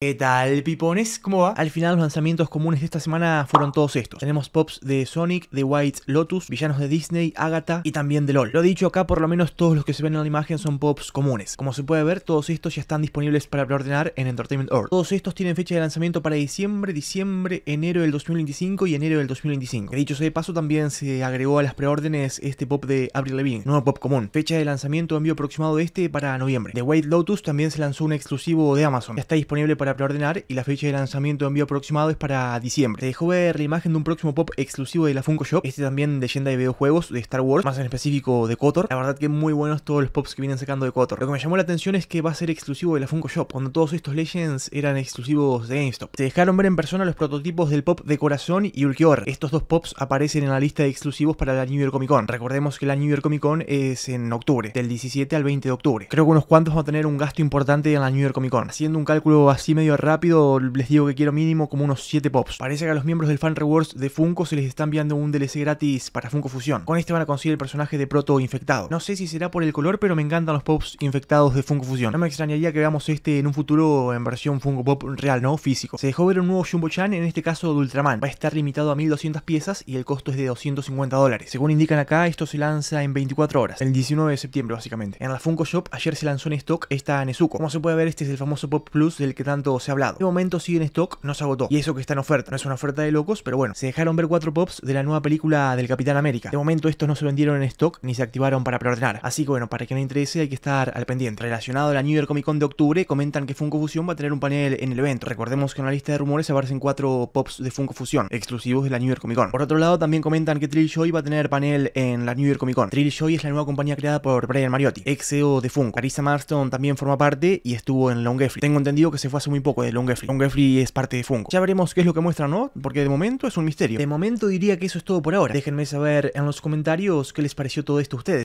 ¿Qué tal, pipones? ¿Cómo va? Al final, los lanzamientos comunes de esta semana fueron todos estos. Tenemos pops de Sonic, The White Lotus, villanos de Disney, Agatha y también de LOL. Lo dicho acá, por lo menos todos los que se ven en la imagen son pops comunes. Como se puede ver, todos estos ya están disponibles para preordenar en Entertainment Earth. Todos estos tienen fecha de lanzamiento para diciembre, diciembre, enero del 2025 y enero del 2025. De dicho sea de paso, también se agregó a las preórdenes este pop de April Levine, nuevo pop común. Fecha de lanzamiento envío aproximado de este para noviembre. De White Lotus también se lanzó un exclusivo de Amazon. Ya está disponible para preordenar y la fecha de lanzamiento de envío aproximado es para diciembre. Te dejó ver la imagen de un próximo pop exclusivo de la Funko Shop, este también de leyenda de videojuegos de Star Wars, más en específico de KOTOR. La verdad que muy buenos todos los pops que vienen sacando de KOTOR. Lo que me llamó la atención es que va a ser exclusivo de la Funko Shop, cuando todos estos Legends eran exclusivos de GameStop. Se dejaron ver en persona los prototipos del pop de Corazón y Ulquior. Estos dos pops aparecen en la lista de exclusivos para la New York Comic Con. Recordemos que la New York Comic Con es en octubre, del 17 al 20 de octubre. Creo que unos cuantos van a tener un gasto importante en la New York Comic Con. Haciendo un cálculo así medio rápido, les digo que quiero mínimo como unos 7 pops. Parece que a los miembros del Fan Rewards de Funko se les está enviando un DLC gratis para Funko Fusión. Con este van a conseguir el personaje de Proto infectado. No sé si será por el color, pero me encantan los pops infectados de Funko Fusión. No me extrañaría que veamos este en un futuro en versión Funko Pop real, ¿no? Físico. Se dejó ver un nuevo Jumbo Chan, en este caso de Ultraman. Va a estar limitado a 1200 piezas y el costo es de 250 dólares. Según indican acá, esto se lanza en 24 horas, el 19 de septiembre básicamente. En la Funko Shop ayer se lanzó en stock esta Nezuko. Como se puede ver, este es el famoso Pop Plus del que tanto se ha hablado. De este momento sigue en stock, no se agotó. Y eso que está en oferta. No es una oferta de locos, pero bueno. Se dejaron ver cuatro pops de la nueva película del Capitán América. De momento estos no se vendieron en stock ni se activaron para preordenar. Así que bueno, para que no interese hay que estar al pendiente. Relacionado a la New York Comic Con de octubre, comentan que Funko Fusion va a tener un panel en el evento. Recordemos que en la lista de rumores aparecen cuatro pops de Funko Fusion, exclusivos de la New York Comic Con. Por otro lado, también comentan que Trill Joy va a tener panel en la New York Comic Con. Trill Joy es la nueva compañía creada por Brian Mariotti, ex CEO de Funko. Carissa Marston también forma parte y estuvo en Long Tengo entendido que se fue hace muy poco de Long Free es parte de Funko. Ya veremos qué es lo que muestra, ¿no? Porque de momento es un misterio. De momento diría que eso es todo por ahora. Déjenme saber en los comentarios qué les pareció todo esto a ustedes.